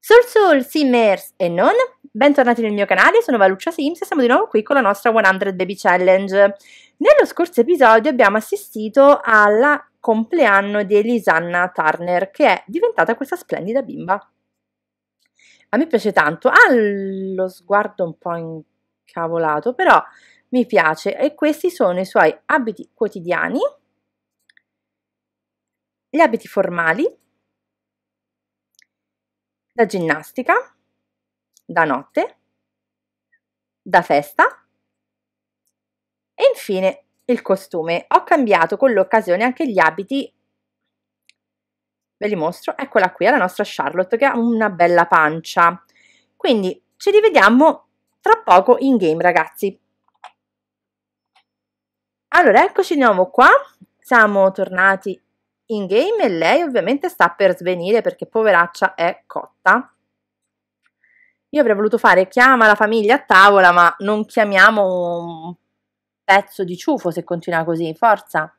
Soul Soul Simmers e non, bentornati nel mio canale, sono Valuccia Sims e siamo di nuovo qui con la nostra 100 Baby Challenge. Nello scorso episodio abbiamo assistito al compleanno di Elisanna Turner che è diventata questa splendida bimba. A me piace tanto, ha lo sguardo un po' incavolato, però mi piace e questi sono i suoi abiti quotidiani, gli abiti formali, da ginnastica, da notte, da festa e infine il costume. Ho cambiato con l'occasione anche gli abiti ve li mostro, eccola qui, la nostra Charlotte che ha una bella pancia. Quindi ci rivediamo tra poco in game ragazzi. Allora, eccoci di nuovo qua, siamo tornati in game e lei ovviamente sta per svenire perché poveraccia è cotta. Io avrei voluto fare chiama la famiglia a tavola, ma non chiamiamo un pezzo di ciufo se continua così, forza.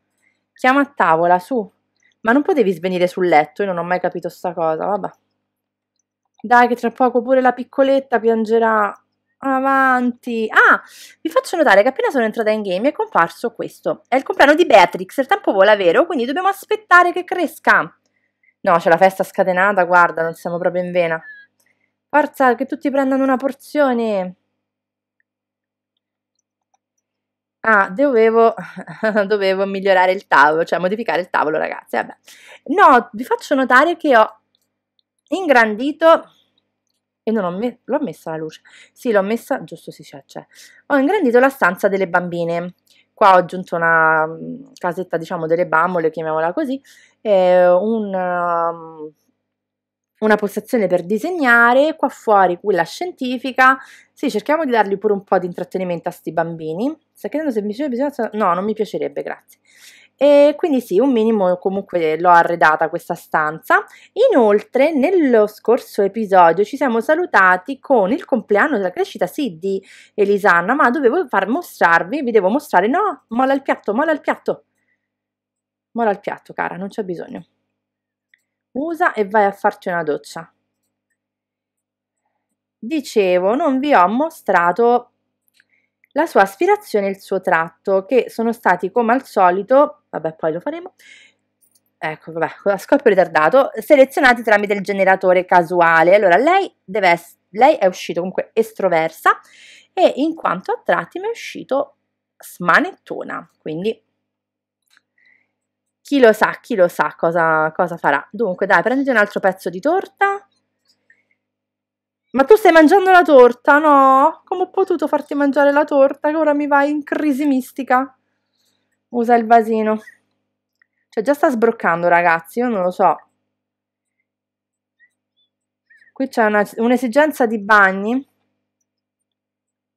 Chiama a tavola, su. Ma non potevi svenire sul letto, io non ho mai capito sta cosa, vabbè. Dai che tra poco pure la piccoletta piangerà avanti. Ah, vi faccio notare che appena sono entrata in game è comparso questo. È il compleanno di Beatrix, il tempo vola vero, quindi dobbiamo aspettare che cresca. No, c'è la festa scatenata, guarda, non siamo proprio in vena. Forza, che tutti prendano una porzione. Ah, dovevo, dovevo migliorare il tavolo, cioè modificare il tavolo, ragazzi. Vabbè. No, vi faccio notare che ho ingrandito e non ho me- l'ho messa la luce. Sì, l'ho messa, giusto, sì, c'è, c'è. Ho ingrandito la stanza delle bambine. Qua ho aggiunto una mm, casetta, diciamo, delle bambole, chiamiamola così, eh, un um, una postazione per disegnare, qua fuori quella scientifica. Sì, cerchiamo di dargli pure un po' di intrattenimento a sti bambini. Sta chiedendo se mi piacerebbe, no, non mi piacerebbe, grazie. E quindi sì, un minimo comunque l'ho arredata questa stanza. Inoltre, nello scorso episodio ci siamo salutati con il compleanno della crescita, sì, di Elisanna, ma dovevo far mostrarvi, vi devo mostrare, no, mola il piatto, mola il piatto. Mola il piatto, cara, non c'è bisogno. Usa e vai a farti una doccia. Dicevo, non vi ho mostrato la sua aspirazione e il suo tratto, che sono stati come al solito vabbè poi lo faremo, ecco vabbè, a scoppio ritardato, selezionati tramite il generatore casuale, allora lei, deve, lei è uscito comunque estroversa e in quanto a tratti mi è uscito smanettona, quindi chi lo sa, chi lo sa cosa, cosa farà. Dunque dai, prenditi un altro pezzo di torta, ma tu stai mangiando la torta, no? Come ho potuto farti mangiare la torta che ora mi vai in crisi mistica? usa il vasino. Cioè già sta sbroccando ragazzi, io non lo so. Qui c'è un'esigenza di bagni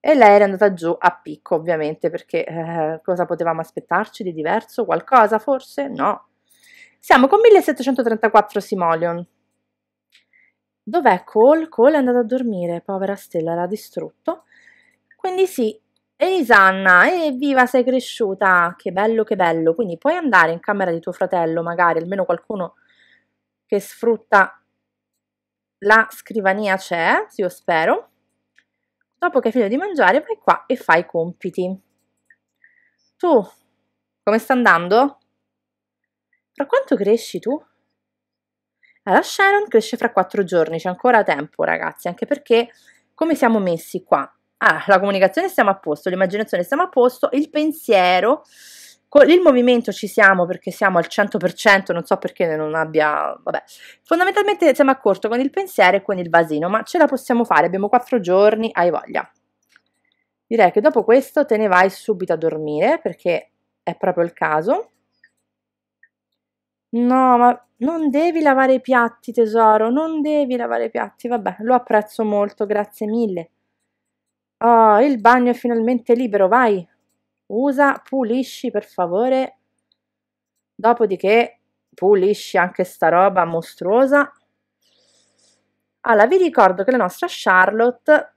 e lei era andata giù a picco ovviamente perché eh, cosa potevamo aspettarci di diverso? Qualcosa forse? No. Siamo con 1734 Simoleon. Dov'è Cole? Cole è andata a dormire, povera Stella, l'ha distrutto. Quindi sì, Ehi Sanna, evviva sei cresciuta, che bello, che bello. Quindi puoi andare in camera di tuo fratello, magari almeno qualcuno che sfrutta la scrivania c'è, io spero. Dopo che hai finito di mangiare, vai qua e fai i compiti. Tu, come sta andando? Fra quanto cresci tu? Allora eh, Sharon cresce fra quattro giorni, c'è ancora tempo ragazzi, anche perché come siamo messi qua? Ah, la comunicazione siamo a posto, l'immaginazione siamo a posto, il pensiero, con il movimento ci siamo perché siamo al 100%, non so perché non abbia, vabbè. Fondamentalmente siamo a corto con il pensiero e con il vasino, ma ce la possiamo fare, abbiamo quattro giorni, hai voglia. Direi che dopo questo te ne vai subito a dormire perché è proprio il caso. No, ma non devi lavare i piatti, tesoro, non devi lavare i piatti. Vabbè, lo apprezzo molto, grazie mille. Oh, il bagno è finalmente libero, vai! Usa, pulisci per favore. Dopodiché pulisci anche sta roba mostruosa. Allora, vi ricordo che la nostra Charlotte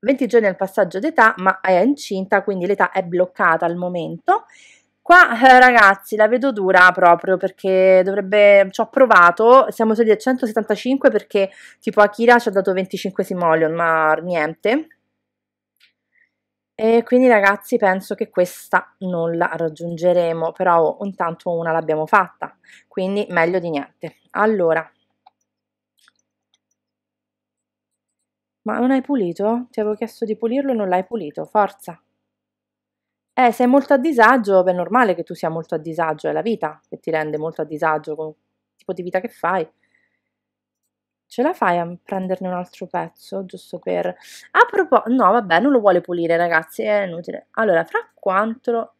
20 giorni al passaggio d'età, ma è incinta, quindi l'età è bloccata al momento. Qua eh, ragazzi la vedo dura proprio perché dovrebbe, ci ho provato, siamo saliti a 175 perché tipo Akira ci ha dato 25 simoleon, ma niente. E quindi ragazzi penso che questa non la raggiungeremo, però intanto una l'abbiamo fatta, quindi meglio di niente. Allora, ma non hai pulito? Ti avevo chiesto di pulirlo e non l'hai pulito, forza. Eh, sei molto a disagio, beh, è normale che tu sia molto a disagio, è la vita che ti rende molto a disagio con il tipo di vita che fai. Ce la fai a prenderne un altro pezzo, giusto per... A proposito... No, vabbè, non lo vuole pulire, ragazzi, è inutile. Allora, fra quanto lo...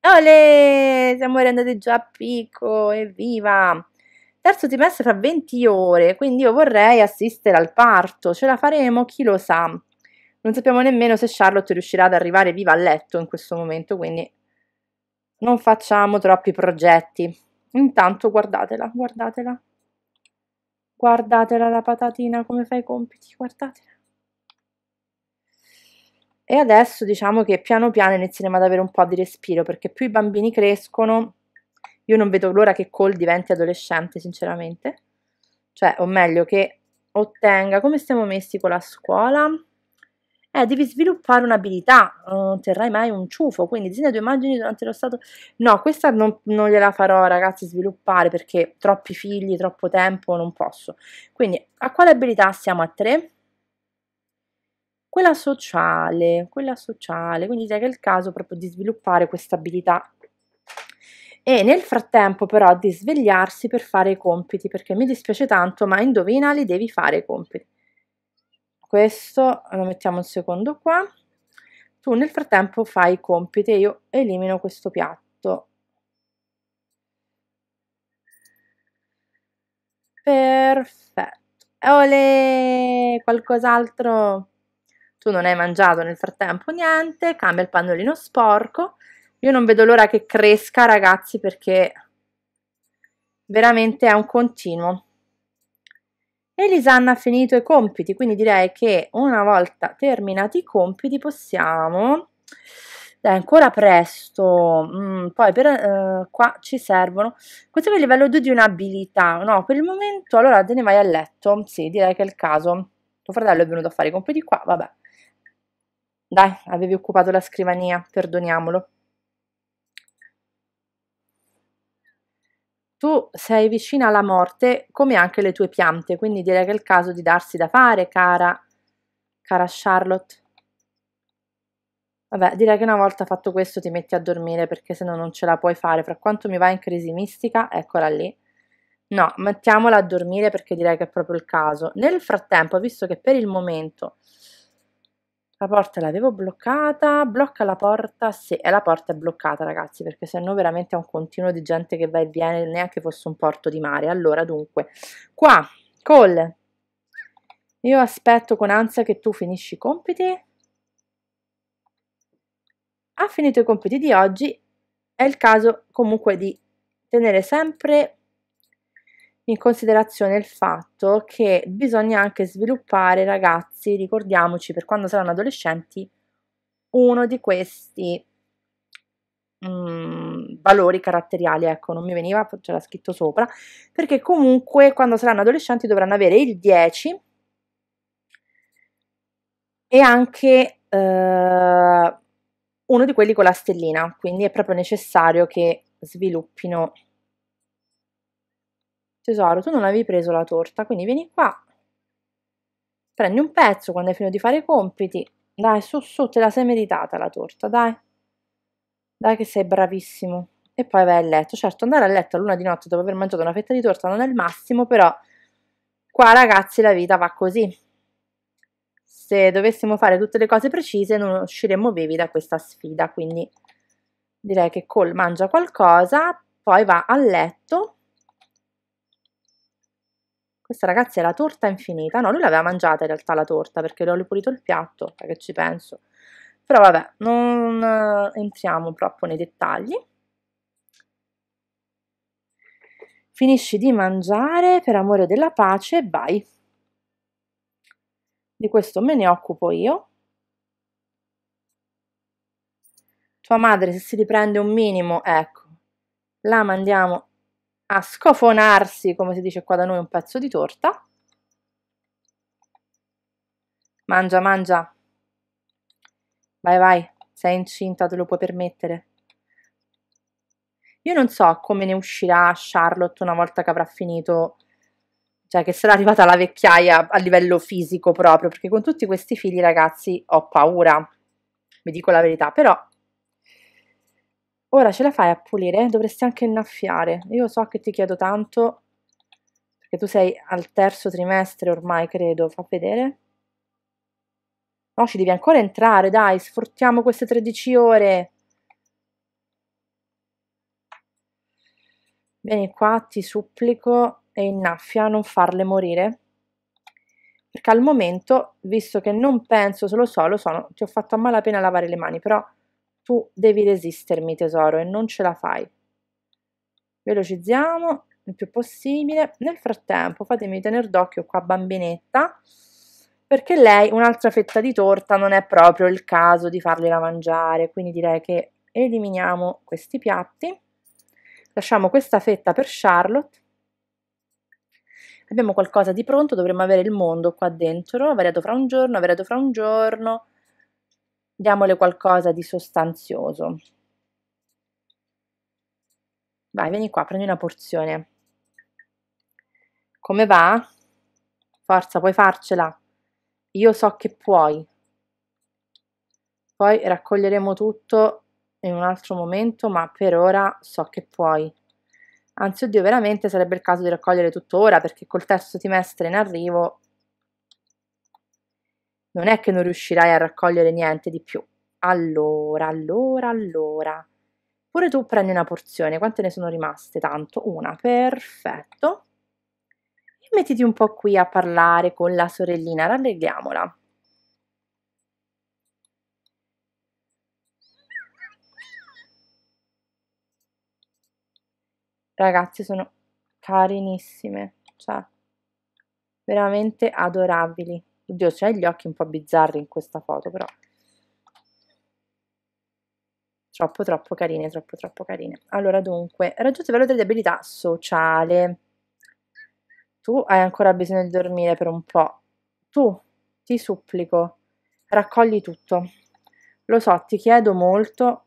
Siamo andati già a picco, evviva! Terzo trimestre fra 20 ore, quindi io vorrei assistere al parto. Ce la faremo? Chi lo sa? Non sappiamo nemmeno se Charlotte riuscirà ad arrivare viva a letto in questo momento, quindi non facciamo troppi progetti. Intanto guardatela, guardatela. Guardatela la patatina come fa i compiti, guardatela. E adesso diciamo che piano piano inizieremo ad avere un po' di respiro, perché più i bambini crescono, io non vedo l'ora che Cole diventi adolescente, sinceramente. Cioè, o meglio, che ottenga... Come stiamo messi con la scuola? eh, devi sviluppare un'abilità, non otterrai mai un ciufo, quindi disegna due immagini durante lo stato... No, questa non, non gliela farò ragazzi sviluppare perché troppi figli, troppo tempo, non posso. Quindi a quale abilità siamo a tre? Quella sociale, quella sociale, quindi direi che è il caso proprio di sviluppare questa abilità e nel frattempo però di svegliarsi per fare i compiti, perché mi dispiace tanto, ma indovina li devi fare i compiti questo lo mettiamo un secondo qua tu nel frattempo fai i compiti io elimino questo piatto perfetto eh, ole qualcos'altro tu non hai mangiato nel frattempo niente cambia il pannolino sporco io non vedo l'ora che cresca ragazzi perché veramente è un continuo e Lisanna ha finito i compiti, quindi direi che una volta terminati i compiti possiamo... Dai, ancora presto, mm, poi per, eh, qua ci servono... Questo è il livello 2 di un'abilità, no, per il momento allora te ne vai a letto, sì, direi che è il caso. Tuo fratello è venuto a fare i compiti qua, vabbè. Dai, avevi occupato la scrivania, perdoniamolo. tu sei vicina alla morte come anche le tue piante, quindi direi che è il caso di darsi da fare, cara, cara Charlotte. Vabbè, direi che una volta fatto questo ti metti a dormire perché se no non ce la puoi fare. Fra quanto mi va in crisi mistica, eccola lì. No, mettiamola a dormire perché direi che è proprio il caso. Nel frattempo, visto che per il momento la porta l'avevo bloccata, blocca la porta, sì, e la porta è bloccata ragazzi, perché se no veramente è un continuo di gente che va e viene, neanche fosse un porto di mare. Allora, dunque, qua, col io aspetto con ansia che tu finisci i compiti. Ha finito i compiti di oggi, è il caso comunque di tenere sempre in considerazione il fatto che bisogna anche sviluppare, ragazzi, ricordiamoci, per quando saranno adolescenti, uno di questi mh, mm, valori caratteriali, ecco, non mi veniva, c'era scritto sopra, perché comunque quando saranno adolescenti dovranno avere il 10 e anche eh, uno di quelli con la stellina, quindi è proprio necessario che sviluppino tesoro, tu non avevi preso la torta, quindi vieni qua, prendi un pezzo quando hai finito di fare i compiti, dai, su, su, te la sei meritata la torta, dai, dai che sei bravissimo. E poi vai a letto, certo andare a letto a luna di notte dopo aver mangiato una fetta di torta non è il massimo, però qua ragazzi la vita va così. Se dovessimo fare tutte le cose precise non usciremmo vivi da questa sfida, quindi direi che Cole mangia qualcosa, poi va a letto questa ragazza è la torta infinita. No, lui l'aveva mangiata in realtà la torta perché le ho ripulito il piatto, che ci penso. Però vabbè, non eh, entriamo troppo nei dettagli. Finisci di mangiare per amore della pace e vai. Di questo me ne occupo io. Tua madre se si riprende un minimo, ecco, la mandiamo a scofonarsi, come si dice qua da noi, un pezzo di torta. Mangia, mangia. Vai, vai, sei incinta, te lo puoi permettere. Io non so come ne uscirà Charlotte una volta che avrà finito, cioè che sarà arrivata la vecchiaia a livello fisico proprio, perché con tutti questi figli, ragazzi, ho paura. Vi dico la verità, però Ora ce la fai a pulire? Dovresti anche innaffiare. Io so che ti chiedo tanto, perché tu sei al terzo trimestre ormai, credo. Fa vedere. No, ci devi ancora entrare, dai, sfruttiamo queste 13 ore. Vieni qua, ti supplico, e innaffia, non farle morire. Perché al momento, visto che non penso solo solo, sono, ti ho fatto a malapena lavare le mani, però tu devi resistermi tesoro e non ce la fai. Velocizziamo il più possibile. Nel frattempo fatemi tenere d'occhio qua bambinetta perché lei un'altra fetta di torta non è proprio il caso di fargliela mangiare, quindi direi che eliminiamo questi piatti. Lasciamo questa fetta per Charlotte. Abbiamo qualcosa di pronto, dovremmo avere il mondo qua dentro, variato fra un giorno, variato fra un giorno, diamole qualcosa di sostanzioso. Vai, vieni qua, prendi una porzione. Come va? Forza, puoi farcela. Io so che puoi. Poi raccoglieremo tutto in un altro momento, ma per ora so che puoi. Anzi, oddio, veramente sarebbe il caso di raccogliere tutto ora, perché col terzo trimestre in arrivo non è che non riuscirai a raccogliere niente di più. Allora, allora, allora. Pure tu prendi una porzione, quante ne sono rimaste? Tanto, una, perfetto. E mettiti un po' qui a parlare con la sorellina, rallegriamola. Ragazzi, sono carinissime, cioè, veramente adorabili. Oddio, c'hai gli occhi un po' bizzarri in questa foto, però. Troppo, troppo carine, troppo, troppo carine. Allora, dunque, raggiunto il livello di abilità sociale. Tu hai ancora bisogno di dormire per un po'. Tu, ti supplico, raccogli tutto. Lo so, ti chiedo molto,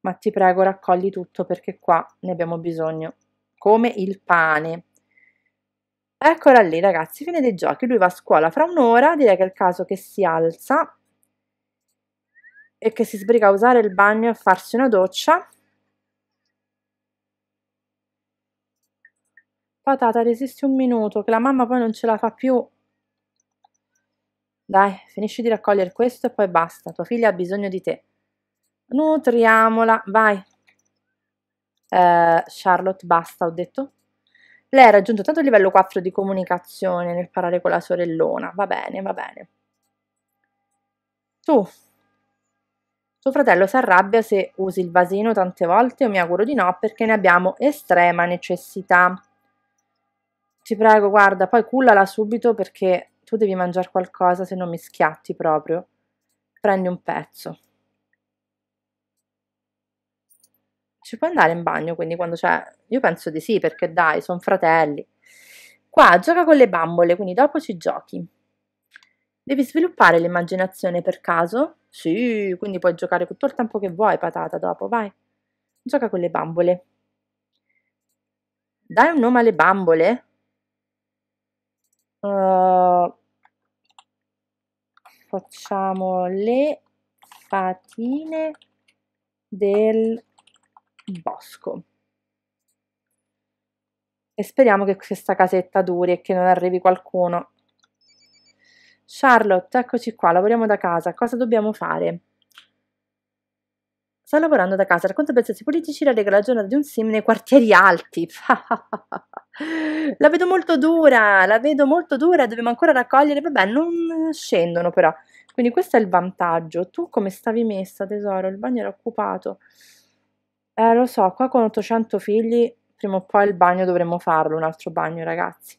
ma ti prego, raccogli tutto perché qua ne abbiamo bisogno. Come il pane. Eccola lì ragazzi, fine dei giochi, lui va a scuola fra un'ora, direi che è il caso che si alza e che si sbriga a usare il bagno e a farsi una doccia. Patata, resisti un minuto, che la mamma poi non ce la fa più. Dai, finisci di raccogliere questo e poi basta, tua figlia ha bisogno di te. Nutriamola, vai. Eh, Charlotte, basta, ho detto. Lei ha raggiunto tanto il livello 4 di comunicazione nel parlare con la sorellona. Va bene, va bene. Tu. Suo fratello si arrabbia se usi il vasino tante volte, Io mi auguro di no, perché ne abbiamo estrema necessità. Ti prego, guarda, poi cullala subito perché tu devi mangiare qualcosa, se non mi schiatti proprio. Prendi un pezzo. Ci può andare in bagno, quindi quando c'è? Io penso di sì, perché dai, sono fratelli. Qua gioca con le bambole, quindi dopo ci giochi. Devi sviluppare l'immaginazione per caso? Sì, quindi puoi giocare tutto il tempo che vuoi, patata, dopo, vai. Gioca con le bambole. Dai un nome alle bambole? Uh, facciamo le patine del bosco. E speriamo che questa casetta duri e che non arrivi qualcuno. Charlotte, eccoci qua, lavoriamo da casa, cosa dobbiamo fare? Sto lavorando da casa, racconta pensieri politici, la regola giornata di un sim nei quartieri alti. la vedo molto dura, la vedo molto dura, dobbiamo ancora raccogliere, vabbè, non scendono però. Quindi questo è il vantaggio. Tu come stavi messa, tesoro? Il bagno era occupato. Eh, lo so, qua con 800 figli prima o poi il bagno dovremmo farlo, un altro bagno ragazzi.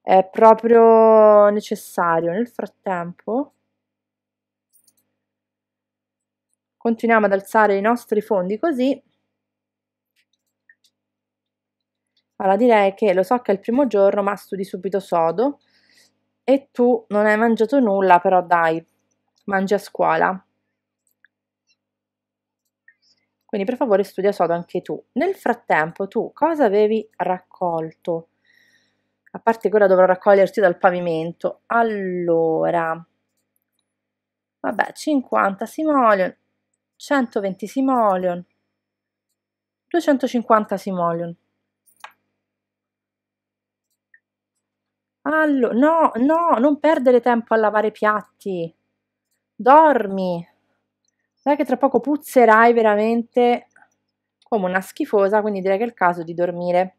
È proprio necessario. Nel frattempo continuiamo ad alzare i nostri fondi così. Allora direi che lo so che è il primo giorno ma studi subito sodo e tu non hai mangiato nulla però dai, mangi a scuola. Quindi per favore studia sodo anche tu. Nel frattempo tu cosa avevi raccolto? A parte che ora dovrò raccoglierti dal pavimento. Allora, vabbè, 50 simoleon, 120 simoleon, 250 simoleon. Allora, no, no, non perdere tempo a lavare piatti. Dormi. Sai che tra poco puzzerai veramente come una schifosa, quindi direi che è il caso di dormire.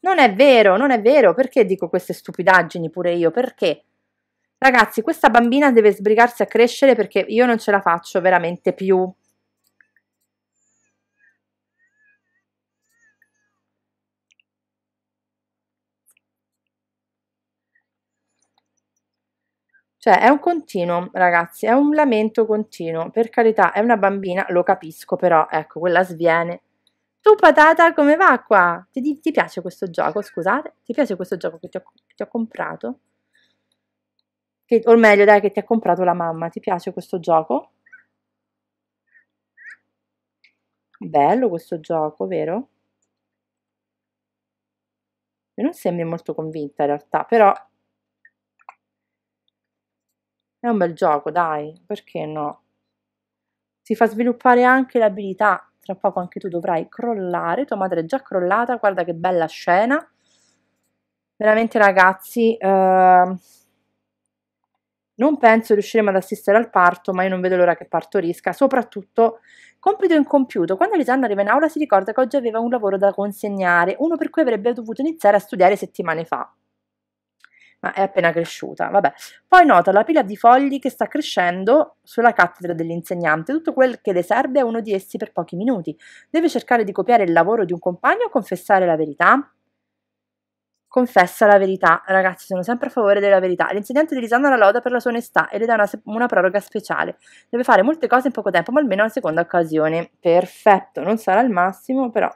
Non è vero, non è vero, perché dico queste stupidaggini pure io? Perché? Ragazzi, questa bambina deve sbrigarsi a crescere perché io non ce la faccio veramente più. Cioè è un continuo, ragazzi, è un lamento continuo. Per carità, è una bambina, lo capisco, però ecco, quella sviene. Tu patata, come va qua? Ti, ti piace questo gioco? Scusate, ti piace questo gioco che ti ho, che ti ho comprato? Che, o meglio, dai, che ti ha comprato la mamma. Ti piace questo gioco? Bello questo gioco, vero? Io non sembri molto convinta in realtà, però è un bel gioco, dai, perché no? Si fa sviluppare anche l'abilità, tra poco anche tu dovrai crollare, tua madre è già crollata, guarda che bella scena. Veramente ragazzi, eh, non penso riusciremo ad assistere al parto, ma io non vedo l'ora che partorisca, soprattutto compito incompiuto. Quando Lisanna arriva in aula si ricorda che oggi aveva un lavoro da consegnare, uno per cui avrebbe dovuto iniziare a studiare settimane fa ma è appena cresciuta, vabbè. Poi nota la pila di fogli che sta crescendo sulla cattedra dell'insegnante, tutto quel che le serve a uno di essi per pochi minuti. Deve cercare di copiare il lavoro di un compagno o confessare la verità? Confessa la verità, ragazzi, sono sempre a favore della verità. L'insegnante di Lisanna la loda per la sua onestà e le dà una, una proroga speciale. Deve fare molte cose in poco tempo, ma almeno è una seconda occasione. Perfetto, non sarà il massimo, però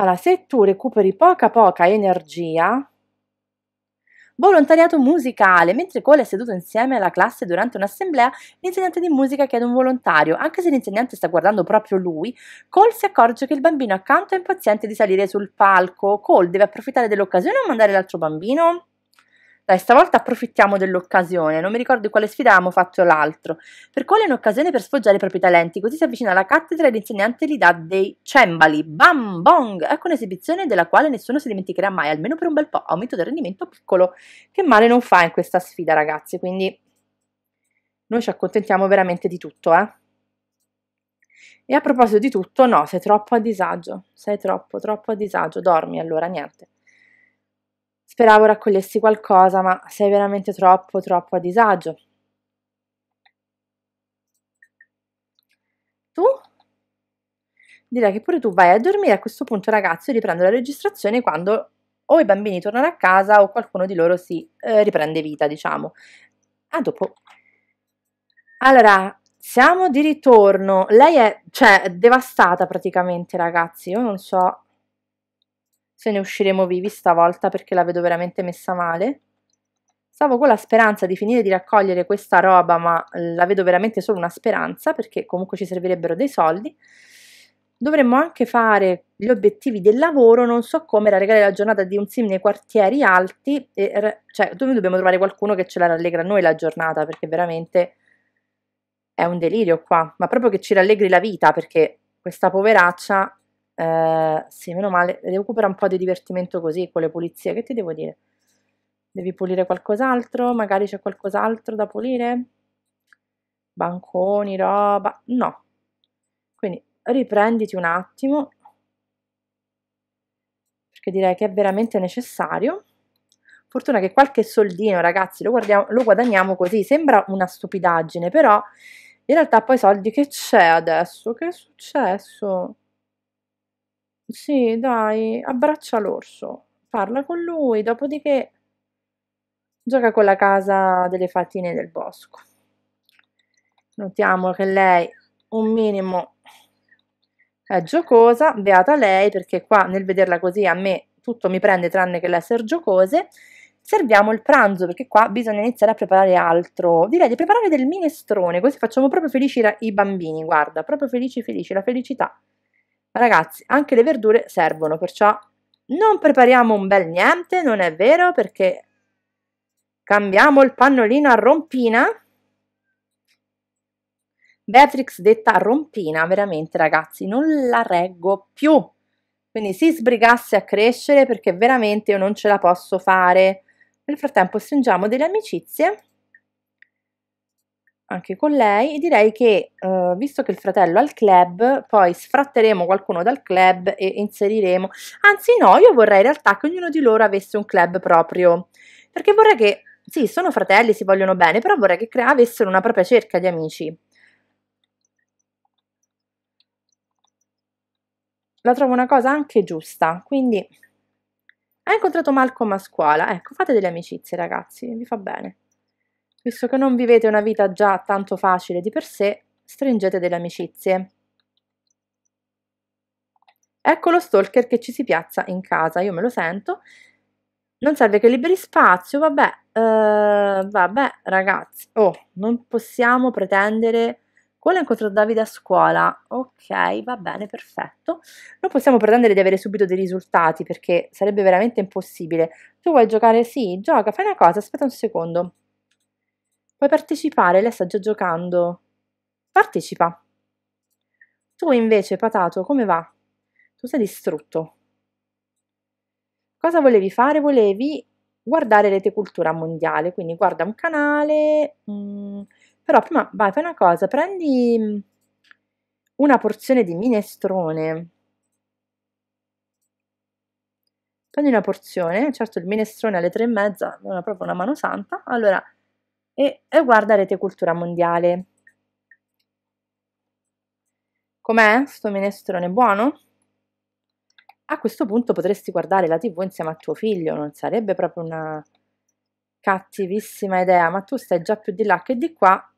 allora, se tu recuperi poca poca energia, Volontariato musicale. Mentre Cole è seduto insieme alla classe durante un'assemblea, l'insegnante di musica chiede un volontario. Anche se l'insegnante sta guardando proprio lui, Cole si accorge che il bambino accanto è impaziente di salire sul palco. Cole deve approfittare dell'occasione o mandare l'altro bambino? Dai, stavolta approfittiamo dell'occasione, non mi ricordo di quale sfida avevamo fatto l'altro. Per quale è un'occasione per sfoggiare i propri talenti, così si avvicina alla cattedra e l'insegnante gli dà dei cembali. Bam bong! Ecco un'esibizione della quale nessuno si dimenticherà mai, almeno per un bel po'. Aumento del rendimento piccolo, che male non fa in questa sfida, ragazzi. Quindi noi ci accontentiamo veramente di tutto, eh. E a proposito di tutto, no, sei troppo a disagio, sei troppo, troppo a disagio, dormi allora, niente. Speravo raccogliessi qualcosa, ma sei veramente troppo, troppo a disagio. Tu? Direi che pure tu vai a dormire a questo punto, ragazzi, riprendo la registrazione quando o i bambini tornano a casa o qualcuno di loro si eh, riprende vita, diciamo. A ah, dopo. Allora, siamo di ritorno. Lei è, cioè, devastata praticamente, ragazzi. Io non so se ne usciremo vivi stavolta perché la vedo veramente messa male. Stavo con la speranza di finire di raccogliere questa roba, ma la vedo veramente solo una speranza perché comunque ci servirebbero dei soldi. Dovremmo anche fare gli obiettivi del lavoro, non so come rallegrare la giornata di un sim nei quartieri alti, e, cioè dove dobbiamo trovare qualcuno che ce la rallegra a noi la giornata perché veramente è un delirio qua, ma proprio che ci rallegri la vita perché questa poveraccia eh, sì, meno male, recupera un po' di divertimento così con le pulizie, che ti devo dire? Devi pulire qualcos'altro? Magari c'è qualcos'altro da pulire? Banconi, roba? No. Quindi riprenditi un attimo, perché direi che è veramente necessario. Fortuna che qualche soldino, ragazzi, lo, lo guadagniamo così, sembra una stupidaggine, però in realtà poi soldi che c'è adesso? Che è successo? Sì, dai, abbraccia l'orso, parla con lui, dopodiché gioca con la casa delle fatine del bosco. Notiamo che lei un minimo è giocosa, beata lei, perché qua nel vederla così a me tutto mi prende tranne che l'essere giocose. Serviamo il pranzo perché qua bisogna iniziare a preparare altro. Direi di preparare del minestrone, così facciamo proprio felici i bambini, guarda, proprio felici felici, la felicità. Ragazzi, anche le verdure servono, perciò non prepariamo un bel niente, non è vero, perché cambiamo il pannolino a rompina. Beatrix detta rompina, veramente ragazzi, non la reggo più. Quindi si sbrigasse a crescere perché veramente io non ce la posso fare. Nel frattempo stringiamo delle amicizie anche con lei e direi che eh, visto che il fratello è al club poi sfratteremo qualcuno dal club e inseriremo anzi no io vorrei in realtà che ognuno di loro avesse un club proprio perché vorrei che sì sono fratelli si vogliono bene però vorrei che avessero una propria cerca di amici la trovo una cosa anche giusta quindi ha incontrato Malcolm a scuola ecco fate delle amicizie ragazzi vi fa bene Visto che non vivete una vita già tanto facile di per sé, stringete delle amicizie. Ecco lo stalker che ci si piazza in casa, io me lo sento. Non serve che liberi spazio, vabbè, uh, vabbè ragazzi, oh, non possiamo pretendere... Quello incontro Davide a scuola, ok, va bene, perfetto. Non possiamo pretendere di avere subito dei risultati perché sarebbe veramente impossibile. Tu vuoi giocare? Sì, gioca, fai una cosa, aspetta un secondo. Puoi partecipare, lei sta già giocando. Partecipa. Tu invece, patato, come va? Tu sei distrutto. Cosa volevi fare? Volevi guardare Rete Cultura Mondiale, quindi guarda un canale, mh, mm, però prima vai, fai una cosa, prendi mm, una porzione di minestrone. Prendi una porzione, certo il minestrone alle tre e mezza non è proprio una mano santa, allora e riguarda Rete Cultura Mondiale. Com'è? Sto minestrone buono? A questo punto potresti guardare la tv insieme a tuo figlio, non sarebbe proprio una cattivissima idea, ma tu stai già più di là che di qua.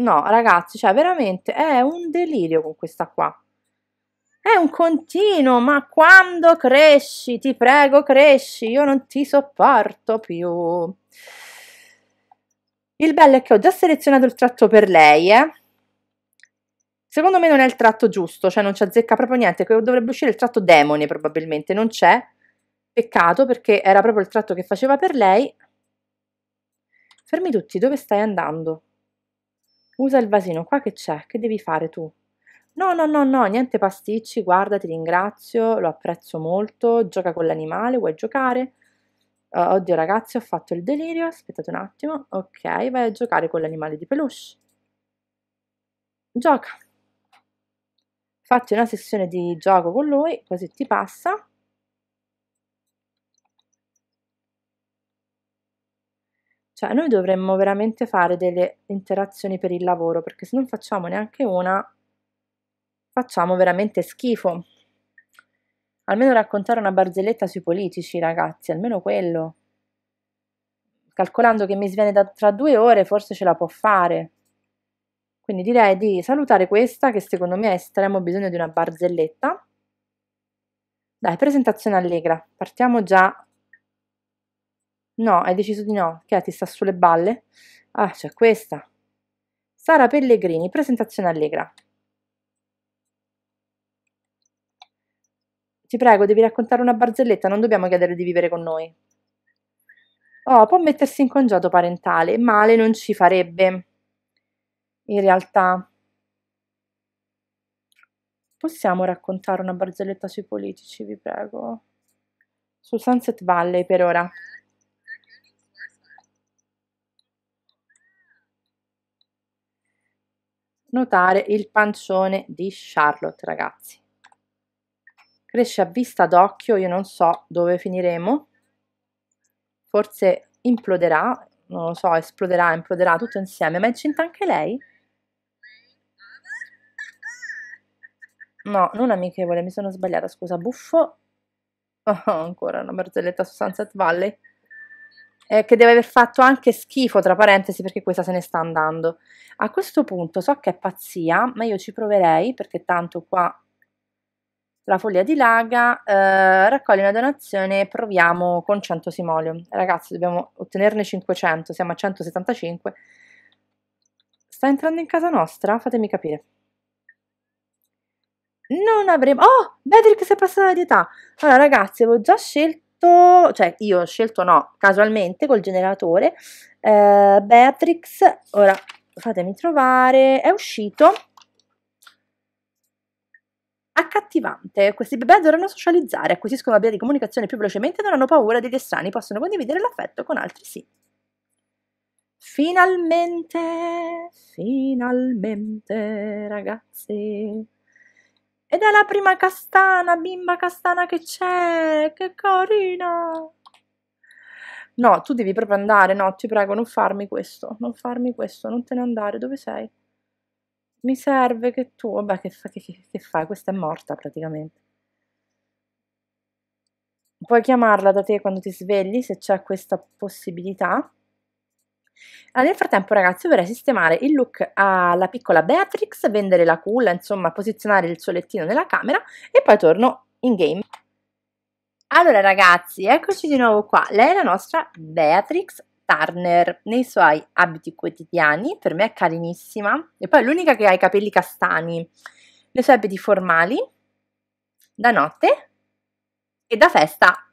No, ragazzi, cioè veramente è un delirio con questa qua. È un continuo, ma quando cresci, ti prego, cresci, io non ti sopporto più. Il bello è che ho già selezionato il tratto per lei, eh? Secondo me non è il tratto giusto, cioè non ci azzecca proprio niente, dovrebbe uscire il tratto demone probabilmente, non c'è. Peccato perché era proprio il tratto che faceva per lei. Fermi tutti, dove stai andando? Usa il vasino, qua che c'è? Che devi fare tu? No, no, no, no, niente pasticci, guarda, ti ringrazio, lo apprezzo molto, gioca con l'animale, vuoi giocare? Uh, oddio ragazzi ho fatto il delirio, aspettate un attimo, ok, vai a giocare con l'animale di peluche. Gioca. Fatti una sessione di gioco con lui, così ti passa. Cioè, noi dovremmo veramente fare delle interazioni per il lavoro, perché se non facciamo neanche una, facciamo veramente schifo. Almeno raccontare una barzelletta sui politici, ragazzi, almeno quello. Calcolando che mi sviene da, tra due ore, forse ce la può fare. Quindi direi di salutare questa, che secondo me ha estremo bisogno di una barzelletta. Dai, presentazione allegra. Partiamo già. No, hai deciso di no. Che ti sta sulle balle? Ah, c'è questa. Sara Pellegrini, presentazione allegra. Ti prego, devi raccontare una barzelletta, non dobbiamo chiedere di vivere con noi. Oh, può mettersi in congiato parentale, male non ci farebbe. In realtà, possiamo raccontare una barzelletta sui politici, vi prego? Su Sunset Valley per ora. Notare il pancione di Charlotte, ragazzi cresce a vista d'occhio, io non so dove finiremo, forse imploderà, non lo so, esploderà, imploderà tutto insieme, ma è incinta anche lei? No, non amichevole, mi sono sbagliata, scusa, buffo. Oh, ancora una barzelletta su Sunset Valley. Eh, che deve aver fatto anche schifo, tra parentesi, perché questa se ne sta andando. A questo punto so che è pazzia, ma io ci proverei, perché tanto qua la follia dilaga, eh, raccogli una donazione e proviamo con 100 simolio. Ragazzi, dobbiamo ottenerne 500, siamo a 175. Sta entrando in casa nostra? Fatemi capire. Non avremo... Oh, Bedrick si è passata di età! Allora, ragazzi, avevo già scelto... Cioè, io ho scelto no, casualmente, col generatore. Eh, Beatrix, ora fatemi trovare... È uscito accattivante. Questi bebè dovranno socializzare, acquisiscono la via di comunicazione più velocemente e non hanno paura degli estranei, possono condividere l'affetto con altri sì. Finalmente, finalmente, ragazzi. Ed è la prima castana, bimba castana che c'è, che carina. No, tu devi proprio andare, no, ti prego, non farmi questo, non farmi questo, non te ne andare, dove sei? mi serve che tu, vabbè, che, fa, che, che fai? Questa è morta praticamente. Puoi chiamarla da te quando ti svegli se c'è questa possibilità. Ah, nel frattempo, ragazzi, vorrei sistemare il look alla piccola Beatrix, vendere la culla, insomma, posizionare il suo lettino nella camera e poi torno in game. Allora ragazzi, eccoci di nuovo qua, lei è la nostra Beatrix, Turner nei suoi abiti quotidiani, per me è carinissima, e poi è l'unica che ha i capelli castani, nei suoi abiti formali, da notte e da festa.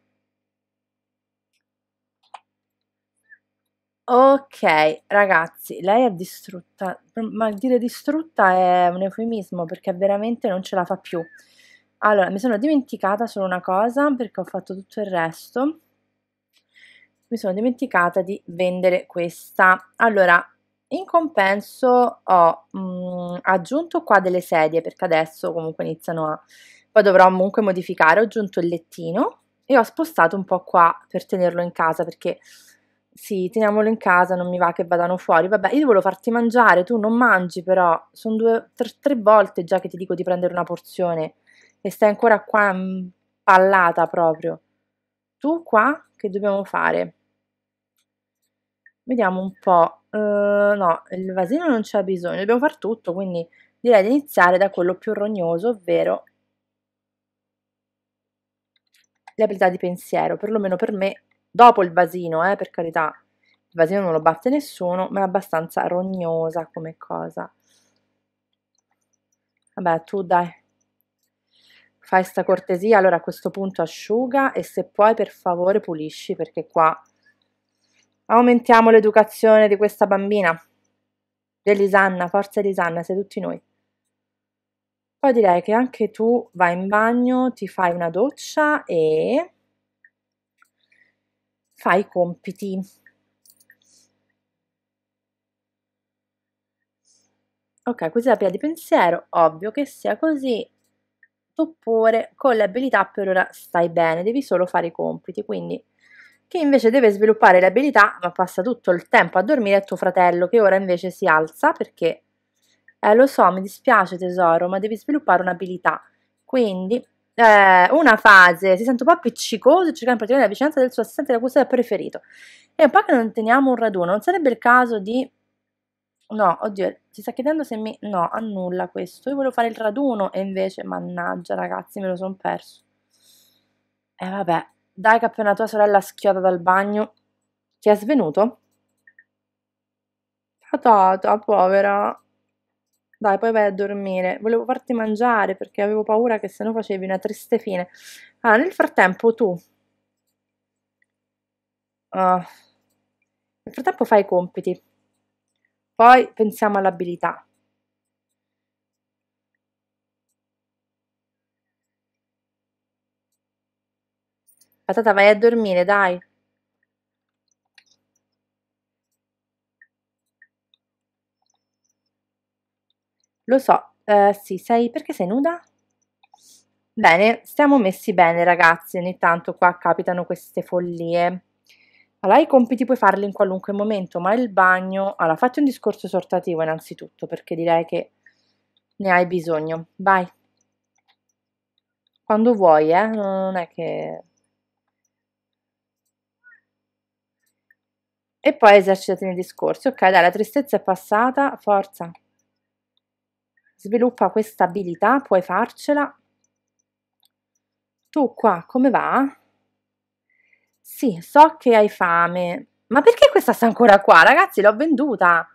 Ok, ragazzi, lei è distrutta, ma dire distrutta è un eufemismo perché veramente non ce la fa più. Allora, mi sono dimenticata solo una cosa perché ho fatto tutto il resto mi sono dimenticata di vendere questa. Allora, in compenso ho mh, mm, aggiunto qua delle sedie perché adesso comunque iniziano a... poi dovrò comunque modificare, ho aggiunto il lettino e ho spostato un po' qua per tenerlo in casa perché sì, teniamolo in casa, non mi va che vadano fuori, vabbè, io volevo farti mangiare, tu non mangi però, sono due, tre, tre volte già che ti dico di prendere una porzione e stai ancora qua impallata mm, proprio tu qua che dobbiamo fare? Vediamo un po', uh, no, il vasino non c'è bisogno, dobbiamo far tutto, quindi direi di iniziare da quello più rognoso, ovvero le abilità di pensiero, perlomeno per me, dopo il vasino, eh, per carità, il vasino non lo batte nessuno, ma è abbastanza rognosa come cosa. Vabbè, tu dai, fai sta cortesia, allora a questo punto asciuga e se puoi per favore pulisci perché qua aumentiamo l'educazione di questa bambina. Elisanna, forza Elisanna, sei tutti noi. Poi direi che anche tu vai in bagno, ti fai una doccia e fai i compiti. Ok, questa è la pia di pensiero, ovvio che sia così, oppure con le abilità per ora stai bene, devi solo fare i compiti, quindi che invece deve sviluppare le abilità, ma passa tutto il tempo a dormire, è tuo fratello che ora invece si alza perché eh, lo so, mi dispiace tesoro, ma devi sviluppare un'abilità. Quindi eh, una fase, si sente un po' appiccicoso, cerca in particolare la vicinanza del suo assistente da cui è preferito. È un po' che non teniamo un raduno, non sarebbe il caso di No, oddio, si sta chiedendo se mi... No, annulla questo. Io volevo fare il raduno e invece, mannaggia ragazzi, me lo sono perso. E eh, vabbè, dai che appena tua sorella schioda dal bagno. Ti è svenuto? Patata, ah, povera. Dai, poi vai a dormire. Volevo farti mangiare perché avevo paura che se no facevi una triste fine. Ah, nel frattempo tu... Uh, nel frattempo fai i compiti. Poi pensiamo all'abilità. Patata, vai a dormire, dai. Lo so, eh, sì, sei... perché sei nuda? Bene, stiamo messi bene ragazzi, ogni tanto qua capitano queste follie. Allora, i compiti puoi farli in qualunque momento, ma il bagno... Allora, fatti un discorso esortativo innanzitutto, perché direi che ne hai bisogno. Vai. Quando vuoi, eh? Non è che... E poi esercitati nei discorsi. Ok, dai, la tristezza è passata, forza. Sviluppa questa abilità, puoi farcela. Tu qua, come va? Sì, so che hai fame, ma perché questa sta ancora qua? Ragazzi, l'ho venduta!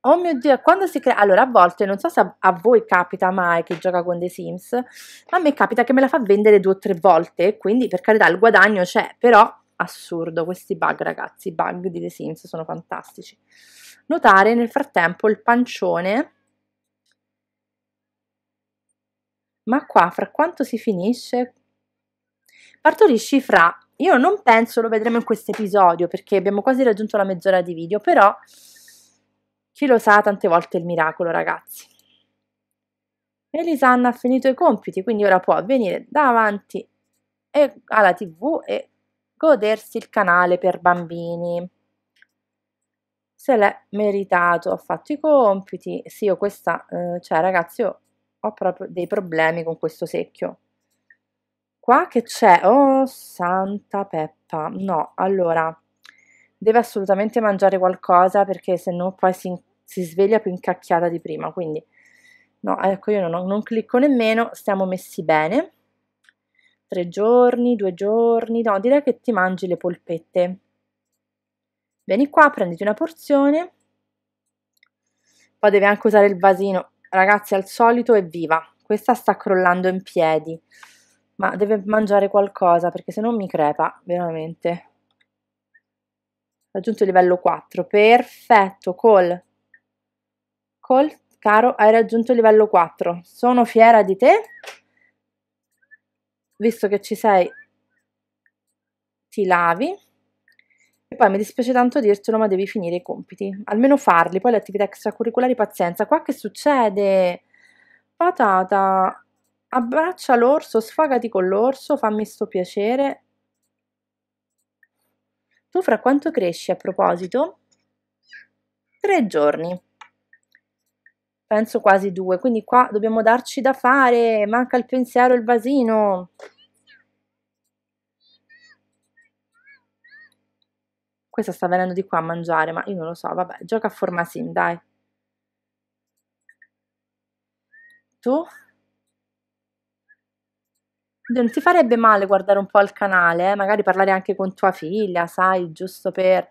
Oh mio Dio, quando si crea... Allora, a volte, non so se a voi capita mai che gioca con dei Sims, ma a me capita che me la fa vendere due o tre volte, quindi per carità il guadagno c'è, però assurdo questi bug, ragazzi, i bug di The Sims sono fantastici. Notare nel frattempo il pancione, ma qua fra quanto si finisce? Partorisci fra, io non penso lo vedremo in questo episodio perché abbiamo quasi raggiunto la mezz'ora di video, però chi lo sa tante volte il miracolo ragazzi. Elisanna ha finito i compiti, quindi ora può venire davanti alla tv e godersi il canale per bambini. Se l'è meritato, ha fatto i compiti. Sì, io questa, eh, cioè ragazzi, io ho proprio dei problemi con questo secchio qua che c'è? Oh, santa peppa. No, allora, deve assolutamente mangiare qualcosa perché se no poi si, si, sveglia più incacchiata di prima. Quindi, no, ecco, io non, non clicco nemmeno, stiamo messi bene. Tre giorni, due giorni, no, direi che ti mangi le polpette. Vieni qua, prenditi una porzione. Poi devi anche usare il vasino. Ragazzi, al solito, evviva! Questa sta crollando in piedi ma deve mangiare qualcosa perché se no mi crepa, veramente. Raggiunto il livello 4, perfetto, Col. Col, caro, hai raggiunto il livello 4, sono fiera di te, visto che ci sei, ti lavi. E poi mi dispiace tanto dirtelo, ma devi finire i compiti, almeno farli, poi le attività extracurricolari, pazienza. Qua che succede? Patata, abbraccia l'orso, sfogati con l'orso, fammi sto piacere. Tu fra quanto cresci a proposito? Tre giorni. Penso quasi due, quindi qua dobbiamo darci da fare, manca il pensiero il vasino. Questa sta venendo di qua a mangiare, ma io non lo so, vabbè, gioca a forma formasin, dai. Tu? non ti farebbe male guardare un po' il canale, eh? magari parlare anche con tua figlia, sai, giusto per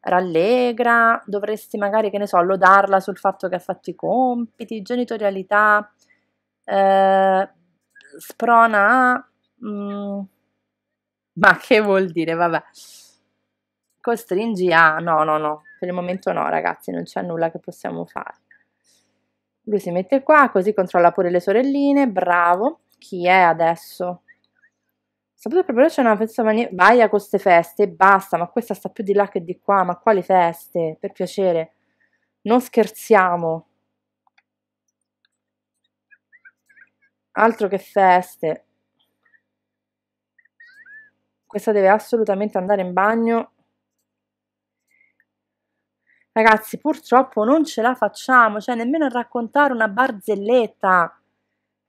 rallegra, dovresti magari, che ne so, lodarla sul fatto che ha fatto i compiti, genitorialità, eh, sprona a... Mm, ma che vuol dire, vabbè. Costringi a... No, no, no, per il momento no, ragazzi, non c'è nulla che possiamo fare. Lui si mette qua, così controlla pure le sorelline, bravo chi è adesso? Sabato proprio c'è una festa mania. Vai a queste feste e basta, ma questa sta più di là che di qua, ma quali feste? Per piacere, non scherziamo. Altro che feste. Questa deve assolutamente andare in bagno ragazzi, purtroppo non ce la facciamo, cioè nemmeno a raccontare una barzelletta.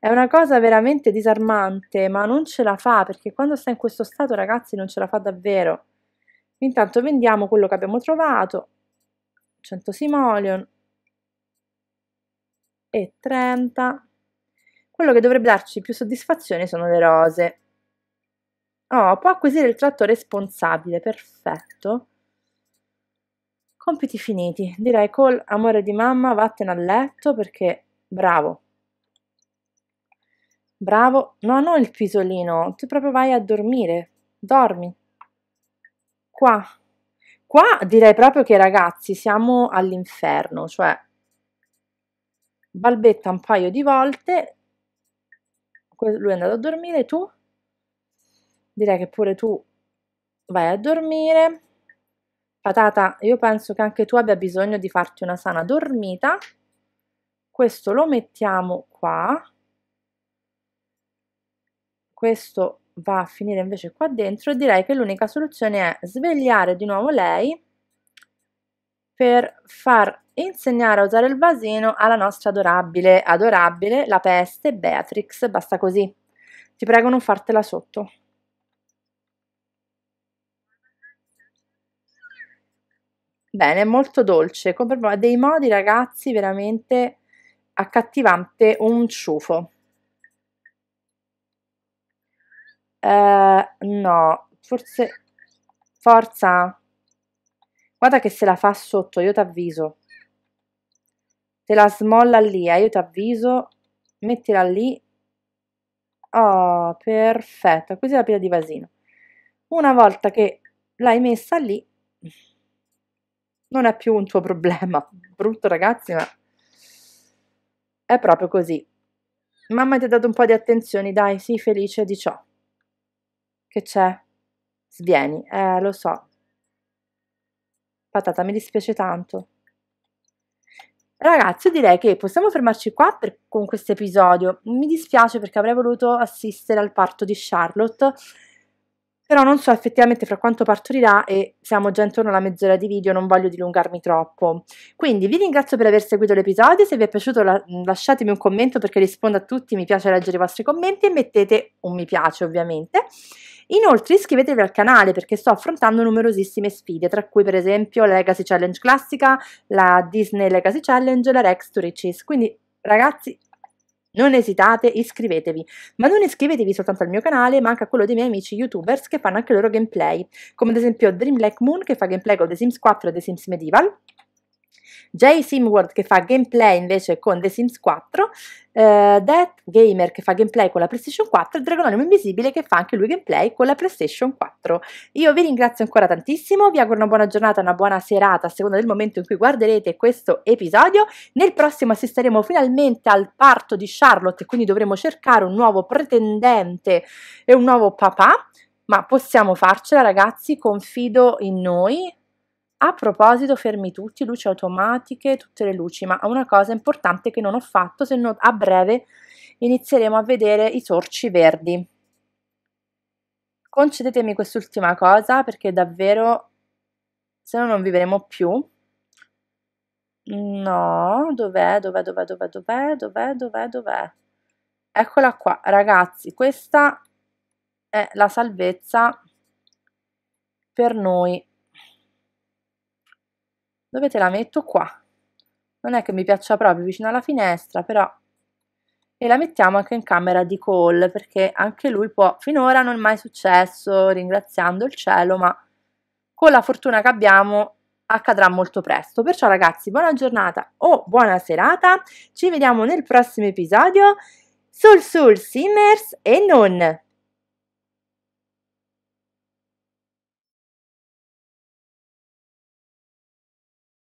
È una cosa veramente disarmante, ma non ce la fa perché quando sta in questo stato, ragazzi, non ce la fa davvero. Intanto vendiamo quello che abbiamo trovato, 100 simoleon e 30. Quello che dovrebbe darci più soddisfazione sono le rose. Oh, può acquisire il tratto responsabile, perfetto. Compiti finiti, direi col amore di mamma vattene a letto perché bravo, Bravo, no, no il pisolino, tu proprio vai a dormire, dormi. Qua, qua direi proprio che ragazzi siamo all'inferno, cioè balbetta un paio di volte, lui è andato a dormire, tu? Direi che pure tu vai a dormire. Patata, io penso che anche tu abbia bisogno di farti una sana dormita. Questo lo mettiamo qua questo va a finire invece qua dentro, direi che l'unica soluzione è svegliare di nuovo lei per far insegnare a usare il vasino alla nostra adorabile, adorabile, la peste, Beatrix, basta così. Ti prego non fartela sotto. Bene, molto dolce, con dei modi ragazzi veramente accattivante un ciufo. Eh, no, forse... Forza! Guarda che se la fa sotto, io t'avviso. Te la smolla lì, eh, io t'avviso. Mettila lì. Oh, perfetto. Così la pila di vasino. Una volta che l'hai messa lì, non è più un tuo problema. Brutto ragazzi, ma è proprio così. Mamma ti ha dato un po' di attenzioni, dai, sii felice di ciò. Che c'è? Svieni, eh, lo so. Patata, mi dispiace tanto. Ragazzi, direi che possiamo fermarci qua per, con questo episodio. Mi dispiace perché avrei voluto assistere al parto di Charlotte, però non so effettivamente fra quanto partorirà e siamo già intorno alla mezz'ora di video, non voglio dilungarmi troppo. Quindi vi ringrazio per aver seguito l'episodio, se vi è piaciuto la lasciatemi un commento perché rispondo a tutti, mi piace leggere i vostri commenti e mettete un mi piace ovviamente. Inoltre iscrivetevi al canale perché sto affrontando numerosissime sfide, tra cui per esempio la Legacy Challenge classica, la Disney Legacy Challenge e la Rex to Riches. Quindi ragazzi non esitate, iscrivetevi, ma non iscrivetevi soltanto al mio canale, ma anche a quello dei miei amici youtubers che fanno anche loro gameplay, come ad esempio Dream Black Moon che fa gameplay con The Sims 4 e The Sims Medieval, J Simworld che fa gameplay invece con The Sims 4, eh, Death Gamer che fa gameplay con la PlayStation 4 e Dragononimo Invisibile che fa anche lui gameplay con la PlayStation 4. Io vi ringrazio ancora tantissimo, vi auguro una buona giornata, una buona serata a seconda del momento in cui guarderete questo episodio. Nel prossimo assisteremo finalmente al parto di Charlotte, quindi dovremo cercare un nuovo pretendente e un nuovo papà ma possiamo farcela ragazzi, confido in noi, a proposito, fermi tutti, luci automatiche, tutte le luci, ma una cosa importante che non ho fatto, se no a breve inizieremo a vedere i sorci verdi. Concedetemi quest'ultima cosa perché davvero se no non vivremo più. No, dov'è, dov'è, dov'è, dov'è, dov'è, dov'è, dov'è, dov'è? Eccola qua, ragazzi, questa è la salvezza per noi dove te la metto qua non è che mi piaccia proprio vicino alla finestra però e la mettiamo anche in camera di call perché anche lui può finora non è mai successo ringraziando il cielo ma con la fortuna che abbiamo accadrà molto presto. Perciò ragazzi, buona giornata o buona serata. Ci vediamo nel prossimo episodio sul sul Simmers e non.